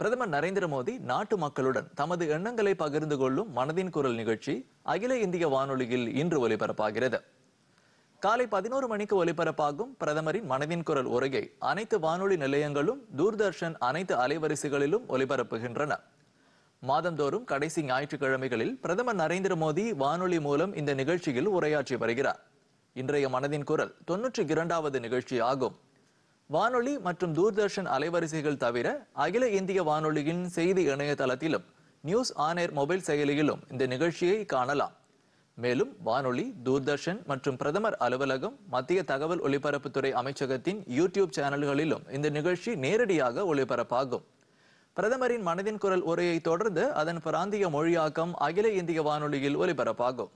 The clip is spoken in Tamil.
பிரதமர் நரேந்திர மோடி நாட்டு மக்களுடன் தமது எண்ணங்களை பகிர்ந்து கொள்ளும் மனதின் குரல் நிகழ்ச்சி அகில இந்திய வானொலியில் இன்று ஒலிபரப்பாகிறது காலை பதினோரு மணிக்கு ஒலிபரப்பாகும் பிரதமரின் மனதின் குரல் உரையை அனைத்து வானொலி நிலையங்களும் தூர்தர்ஷன் அனைத்து அலைவரிசைகளிலும் ஒலிபரப்புகின்றன மாதந்தோறும் கடைசி ஞாயிற்றுக்கிழமைகளில் பிரதமர் நரேந்திர மோடி வானொலி மூலம் இந்த நிகழ்ச்சியில் உரையாற்றி வருகிறார் இன்றைய மனதின் குரல் தொன்னூற்றி இரண்டாவது நிகழ்ச்சி ஆகும் வானொலி மற்றும் தூர்தர்ஷன் அலைவரிசைகள் தவிர அகில இந்திய வானொலியின் செய்தி இணையதளத்திலும் நியூஸ் ஆனேர் மொபைல் செயலியிலும் இந்த நிகழ்ச்சியை காணலாம் மேலும் வானொலி தூர்தர்ஷன் மற்றும் பிரதமர் அலுவலகம் மத்திய தகவல் ஒலிபரப்புத்துறை அமைச்சகத்தின் யூடியூப் சேனல்களிலும் இந்த நிகழ்ச்சி நேரடியாக ஒளிபரப்பாகும் பிரதமரின் மனதின் குரல் உரையை தொடர்ந்து அதன் பிராந்திய மொழியாக்கம் அகில இந்திய வானொலியில் ஒலிபரப்பாகும்